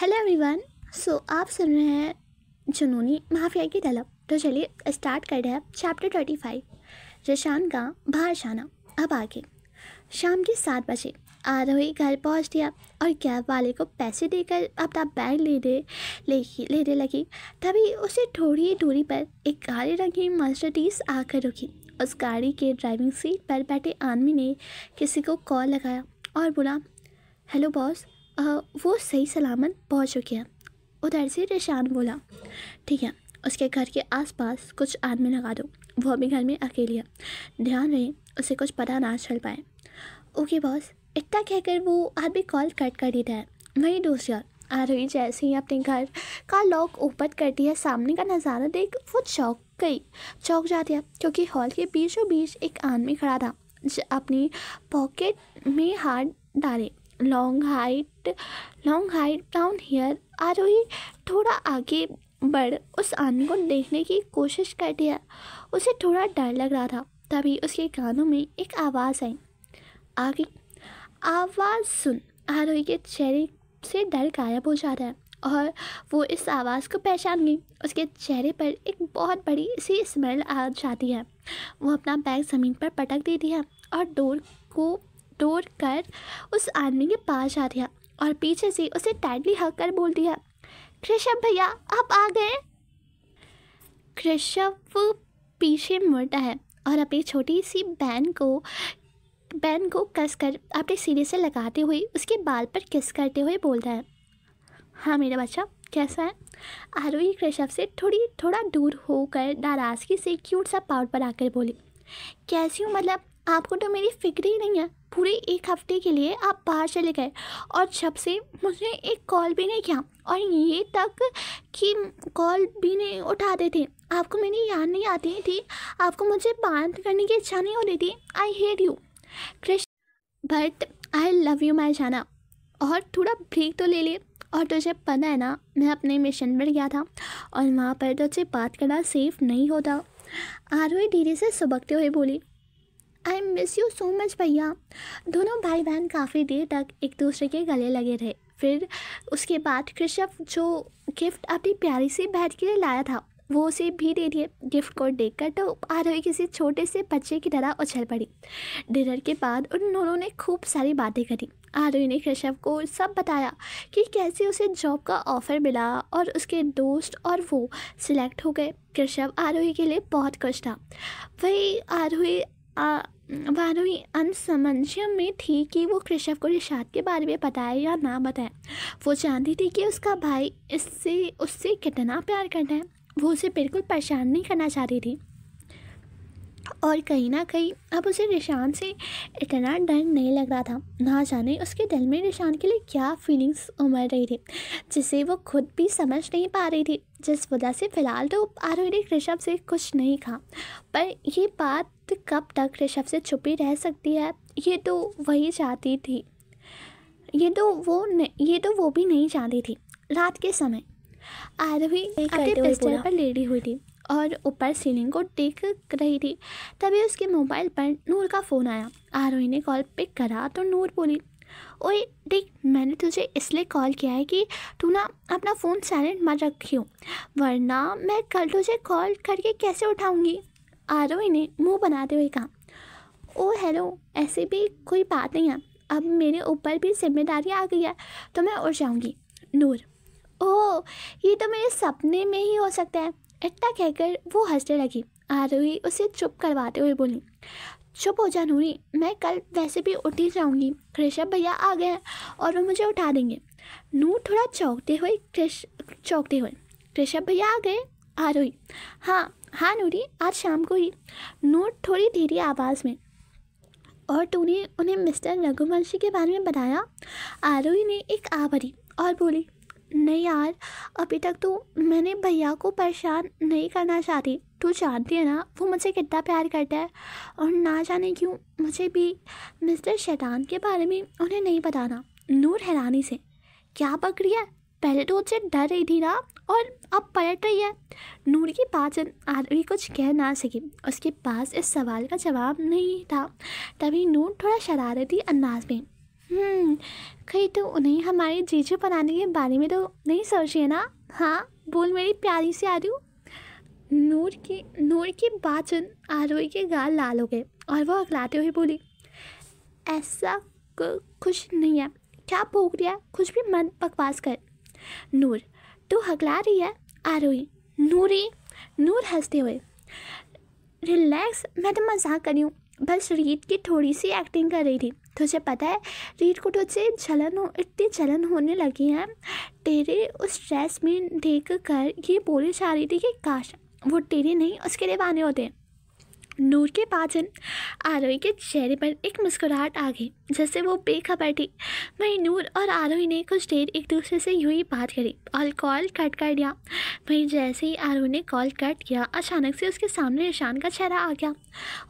hello everyone so आप सुन रहे हैं जुनूनी माफिया की तलब तो चलिए स्टार्ट कर रहे हैं चैप्टर थर्टी फाइव जशान का बाहर जाना अब आगे शाम के सात बजे आरोही घर पहुंच दिया और कैब वाले को पैसे देकर अपना बैग ले दे लेने लगी तभी उसे थोड़ी ही दूरी पर एक गाड़ी रंगी मास्टरटीस आकर रुकी उस गाड़ी के ड्राइविंग सीट पर बैठे आदमी ने किसी को कॉल लगाया और बोला हेलो बॉस आ, वो सही सलामत पहुंच चुके हैं उधर से रेशान बोला ठीक है उसके घर के आसपास कुछ आदमी लगा दो वो अभी घर में अकेली है ध्यान रहे उसे कुछ पता ना चल पाए ओके बॉस इतना कहकर वो आदमी कॉल कट कर देता है वहीं दूसरी ओर आरोही जैसे ही अपने घर का लॉक ओपन करती है सामने का नज़ारा देख वो चौक गई चौक जाती है क्योंकि हॉल के बीचों बीच एक आदमी खड़ा था अपनी पॉकेट में हाथ डाले long height long height brown hair Arohi थोड़ा आगे बढ़ उस आदमी को देखने की कोशिश कर दिया उसे थोड़ा डर लग रहा था तभी उसके कानों में एक आवाज़ आई आगे आवाज़ सुन आरोही के चेहरे से डर गायब हो जाता है और वो इस आवाज़ को पहचान गई उसके चेहरे पर एक बहुत बड़ी सी स्मेल आ जाती है वो अपना बैग ज़मीन पर पटक देती है और डोर को डोर कर उस आदमी के पास जाती है और पीछे से उसे टाइटली हक कर बोल दिया कृषभ भैया आप आ गए कृषभ पीछे मुड़ता है और अपनी छोटी सी बहन को बहन को कसकर अपने सीने से लगाते हुए उसके बाल पर किस करते हुए बोलता है हाँ मेरा बच्चा कैसा है आरोही कृषभ से थोड़ी थोड़ा दूर होकर नाराज़गी से क्यूट सा पाउट पर आकर बोली कैसी हूँ मतलब आपको तो मेरी फिक्र ही नहीं है पूरे एक हफ्ते के लिए आप बाहर चले गए और जब से मुझे एक कॉल भी नहीं किया और ये तक कि कॉल भी नहीं उठाते थे आपको मेरी याद नहीं आती थी आपको मुझे बात करने की इच्छा नहीं हो रही थी I hate you Krishna but I love you my जाना और थोड़ा ब्रेक तो ले ले और तुझे पता है ना मैं अपने मिशन पर गया था और वहाँ पर तुझे बात करना सेफ नहीं होता आरोही धीरे से सुबकते हुए बोली I miss you so much भैया दोनों भाई बहन काफ़ी देर तक एक दूसरे के गले लगे रहे फिर उसके बाद कृषभ जो गिफ्ट अपनी प्यारी से बैठ के लिए लाया था वो उसे भी दे दिए गिफ्ट को देखकर तो आरोही किसी छोटे से बच्चे की तरह उछल पड़ी डिनर के बाद उन दोनों ने खूब सारी बातें करी आरोही ने कृषभ को सब बताया कि कैसे उसे जॉब का ऑफ़र मिला और उसके दोस्त और वो सिलेक्ट हो गए कृषभ आरोही के लिए बहुत खुश था वही आरोही वारूही अनसमंजस में थी कि वो कृषव को निषाद के बारे में बताए या ना बताए वो जानती थी कि उसका भाई इससे उससे कितना प्यार करता है वो उसे बिल्कुल परेशान नहीं करना चाहती थी और कहीं ना कहीं अब उसे निशान से इतना डर नहीं लग रहा था ना जाने उसके दिल में निशान के लिए क्या फीलिंग्स उमड़ रही थी जिसे वो खुद भी समझ नहीं पा रही थी जिस वजह से फ़िलहाल तो आयुर्वेदिक ऋषभ से कुछ नहीं कहा पर ये बात कब तक ऋषभ से छुपी रह सकती है ये तो वही चाहती थी ये तो वो ये तो वो भी नहीं चाहती थी रात के समय आरोही अपने पर लेटी हुई थी और ऊपर सीलिंग को देख रही थी तभी उसके मोबाइल पर नूर का फ़ोन आया आरोही ने कॉल पिक करा तो नूर बोली ओए देख मैंने तुझे इसलिए कॉल किया है कि तू ना अपना फ़ोन साइलेंट मत रखियो वरना मैं कल तुझे कॉल करके कैसे उठाऊँगी आरोही ने मुँह बनाते हुए कहा ओ हेलो ऐसे भी कोई बात नहीं है अब मेरे ऊपर भी जिम्मेदारी आ गई है तो मैं उठ जाऊँगी नूर ओह ये तो मेरे सपने में ही हो सकता है इतना कहकर वो हंसने लगी आरोही उसे चुप करवाते हुए बोली चुप हो जा नूरी मैं कल वैसे भी उठ ही जाऊँगी ऋषभ भैया आ गए और वो मुझे उठा देंगे नूर थोड़ा चौंकते हुए कृष चौंकते हुए ऋषभ भैया आ गए आरोही हाँ हाँ नूरी आज शाम को ही नूर थोड़ी धीरे आवाज़ में और तूने उन्हें मिस्टर रघुवंशी के बारे में बताया आरोही ने एक आ भरी और बोली नहीं यार अभी तक तो मैंने भैया को परेशान नहीं करना चाहती तू जानती है ना वो मुझे कितना प्यार करता है और ना जाने क्यों मुझे भी मिस्टर शैतान के बारे में उन्हें नहीं बताना नूर हैरानी से क्या पकड़ी है पहले तो उससे डर रही थी ना और अब पलट रही है नूर की बात जब आदमी कुछ कह ना सकी उसके पास इस सवाल का जवाब नहीं था तभी नूर थोड़ा शरारती अंदाज में हम्म, कहीं तो उन्हें हमारे जीजू बनाने के बारे में तो नहीं सोचिए ना हाँ बोल मेरी प्यारी से आ रही नूर की नूर की बात सुन आरोही के गाल लाल हो गए और वो अकलाते हुए बोली ऐसा कुछ नहीं है क्या भोग रही है कुछ भी मन बकवास कर नूर तू हकला रही है आरोही नूरी नूर हंसते हुए रिलैक्स मैं तो मजाक करी हूँ बस रीत की थोड़ी सी एक्टिंग कर रही थी तुझे पता है कोट से जलन हो इतनी जलन होने लगी है तेरे उस ड्रेस में देख कर ये बोली जा रही थी कि काश वो तेरे नहीं उसके लिए बने होते हैं नूर के पाजन आरोही के चेहरे पर एक मुस्कुराहट आ गई जैसे वो बेखबर थी वहीं नूर और आरोही ने कुछ देर एक दूसरे से यूं ही बात करी और कॉल कट कर दिया वहीं जैसे ही आरोही ने कॉल कट किया अचानक से उसके सामने निशान का चेहरा आ गया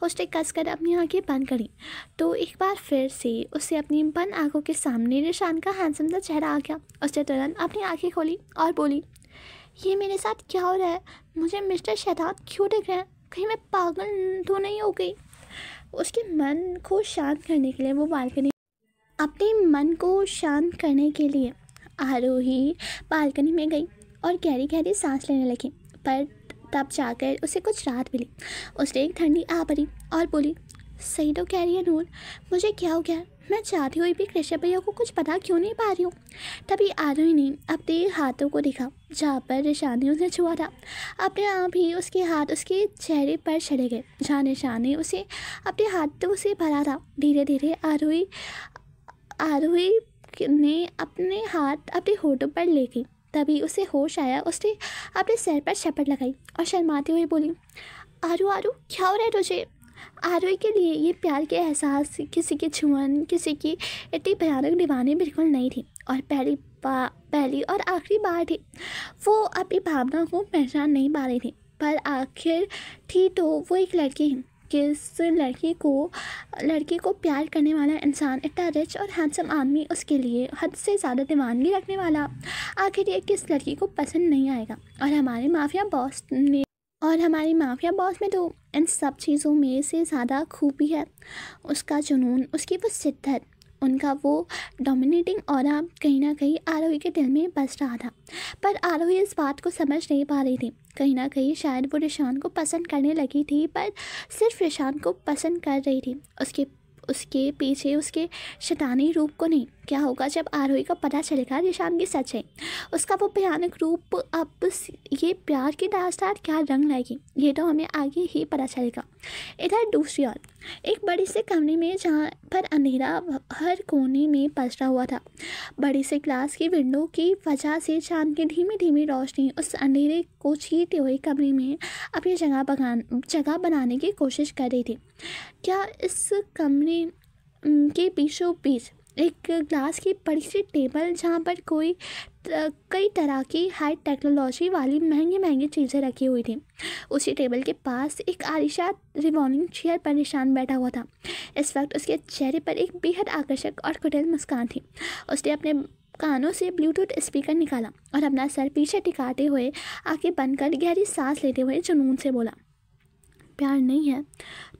उसने कसकर अपनी आँखें बंद करी तो एक बार फिर से उसे अपनी बंद आँखों के सामने निशान का हैंडसम सा चेहरा आ गया उसने तुरंत अपनी आँखें खोली और बोली ये मेरे साथ क्या हो रहा है मुझे मिस्टर शहजाद क्यों दिख रहे हैं कहीं मैं पागल तो नहीं हो गई उसके मन को शांत करने के लिए वो बालकनी अपने मन को शांत करने के लिए आरोही बालकनी में गई और गहरी गहरी सांस लेने लगी पर तब जाकर उसे कुछ रात मिली उसने एक ठंडी आ पड़ी और बोली सही तो कह रही है नूर मुझे क्या हो गया मैं चाहती हुई भी कृष्ण भैया को कुछ पता क्यों नहीं पा रही हूँ तभी आरोही ने अपने हाथों को देखा जहाँ पर निशानी ने उसे छुआ था अपने आप ही उसके हाथ उसके चेहरे पर चले गए जहाँ निशान ने उसे अपने हाथों से भरा था धीरे धीरे आरोही आरोही ने अपने हाथ अपने होठों पर ले गई तभी उसे होश आया उसने अपने सर पर छपट लगाई और शर्माती हुई बोली आरू आरू क्या हो रहा है तुझे आरओ के लिए ये प्यार के एहसास किसी की छुअन किसी की इतनी भयानक दीवानी बिल्कुल नहीं थी और पहली पहली और आखिरी बार थी वो अपनी भावना को पहचान नहीं पा रही थी पर आखिर थी तो वो एक लड़की है किस लड़की को लड़की को प्यार करने वाला इंसान इतना रिच और हैंडसम आदमी उसके लिए हद से ज़्यादा दीवानगी रखने वाला आखिर ये किस लड़की को पसंद नहीं आएगा और हमारे माफिया बॉस ने और हमारी माफिया बॉस में तो इन सब चीज़ों में से ज़्यादा खूबी है उसका जुनून उसकी वो शिद्दत उनका वो डोमिनेटिंग और कहीं ना कहीं आरोही के दिल में बस रहा था पर आरोही इस बात को समझ नहीं पा रही थी कहीं ना कहीं शायद वो रिशान को पसंद करने लगी थी पर सिर्फ रिशान को पसंद कर रही थी उसके उसके पीछे उसके शैतानी रूप को नहीं क्या होगा जब आरोही को पता चलेगा निशान की सच है उसका वो भयानक रूप अब ये प्यार की दास्तार क्या रंग लाएगी ये तो हमें आगे ही पता चलेगा इधर दूसरी ओर एक बड़े से कमरे में जहाँ पर अंधेरा हर कोने में पसरा हुआ था बड़े से ग्लास की विंडो की वजह से चांद की धीमी धीमी रोशनी उस अंधेरे को छीते हुए कमरे में अपनी जगह बगान जगह बनाने की कोशिश कर रही थी क्या इस कमरे के बीचों बीच एक ग्लास की बड़ी सी टेबल जहाँ पर कोई कई तरह की हाई टेक्नोलॉजी वाली महंगी महंगी चीज़ें रखी हुई थी उसी टेबल के पास एक आलिशाद रिवॉल्विंग चेयर पर निशान बैठा हुआ था इस वक्त उसके चेहरे पर एक बेहद आकर्षक और कुटिल मुस्कान थी उसने अपने कानों से ब्लूटूथ स्पीकर निकाला और अपना सर पीछे टिकाते हुए आके बनकर कर गहरी सांस लेते हुए जुनून से बोला प्यार नहीं है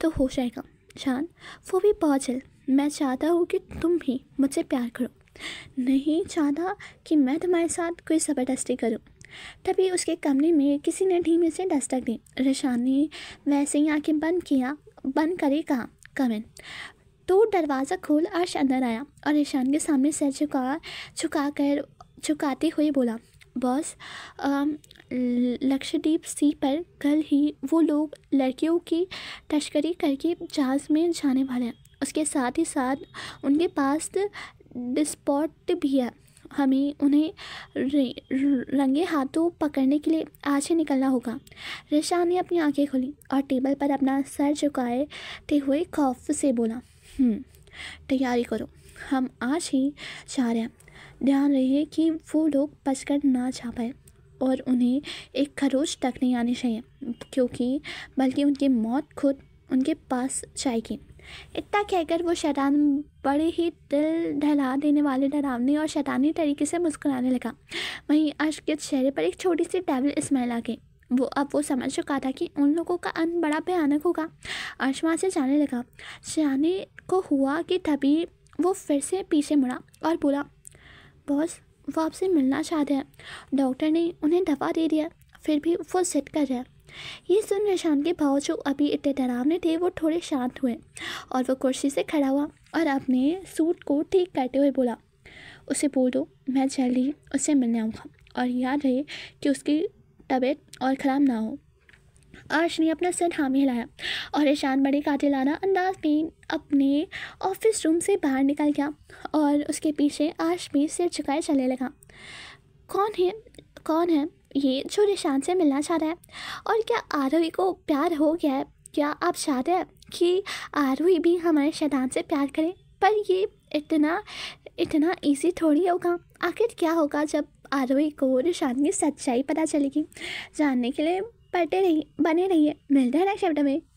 तो हो जाएगा शान वो भी बहुत जल्द मैं चाहता हूँ कि तुम भी मुझसे प्यार करो नहीं चाहता कि मैं तुम्हारे साथ कोई ज़बरदस्ती करूँ तभी उसके कमरे में किसी ने धीमे से दस्तक दी रेशान ने वैसे ही आंखें बंद किया बंद करे कहा कमिन तो दरवाज़ा खोल अर्श अंदर आया और रेशान के सामने सर झुका झुका कर झुकाते हुए बोला बॉस लक्षद्वीप सी पर कल ही वो लोग लड़कियों की तस्करी करके जहाज़ में जाने वाले हैं उसके साथ ही साथ उनके पास डिस्पॉट भी है हमें उन्हें रंगे हाथों पकड़ने के लिए आज ही निकलना होगा रेशा ने अपनी आंखें खोली और टेबल पर अपना सर झुकाते हुए खौफ से बोला हम्म, तैयारी करो हम आज ही जा रहे हैं ध्यान रहे कि वो लोग बचकर ना जा पाए और उन्हें एक खरोच तक नहीं आनी चाहिए क्योंकि बल्कि उनकी मौत खुद उनके पास जाएगी इतना कहकर वो शैतान बड़े ही दिल ढला देने वाले डरावने और शैतानी तरीके से मुस्कुराने लगा वहीं अर्श के चेहरे पर एक छोटी सी टैबल स्माइल आ गई वो अब वो समझ चुका था कि उन लोगों का अंत बड़ा भयानक होगा अर्श वहाँ से जाने लगा शयानी को हुआ कि तभी वो फिर से पीछे मुड़ा और बोला बॉस वो आपसे मिलना चाहते हैं डॉक्टर ने उन्हें दवा दे दिया फिर भी वो जिद कर रहा है ये सुन निशान के भाव जो अभी इतने डरावने थे वो थोड़े शांत हुए और वो कुर्सी से खड़ा हुआ और अपने सूट को ठीक करते हुए बोला उसे बोल दो मैं जल्दी उससे मिलने आऊँगा और याद रहे कि उसकी तबीयत और ख़राब ना हो आर्श ने अपना सर हामी हिलाया और ईशान बड़े कातिलाना अंदाज में अपने ऑफिस रूम से बाहर निकल गया और उसके पीछे आर्श भी सिर झुकाए चलने लगा कौन है कौन है ये जो निशान से मिलना चाह रहा है और क्या आरवी को प्यार हो गया है क्या आप चाह रहे हैं कि आरवी भी हमारे शैतान से प्यार करें पर ये इतना इतना इजी थोड़ी होगा आखिर क्या होगा जब आरवी को निशान की सच्चाई पता चलेगी जानने के लिए पढ़ते रहिए बने रहिए मिलते हैं नेक्स्ट चैप्टर में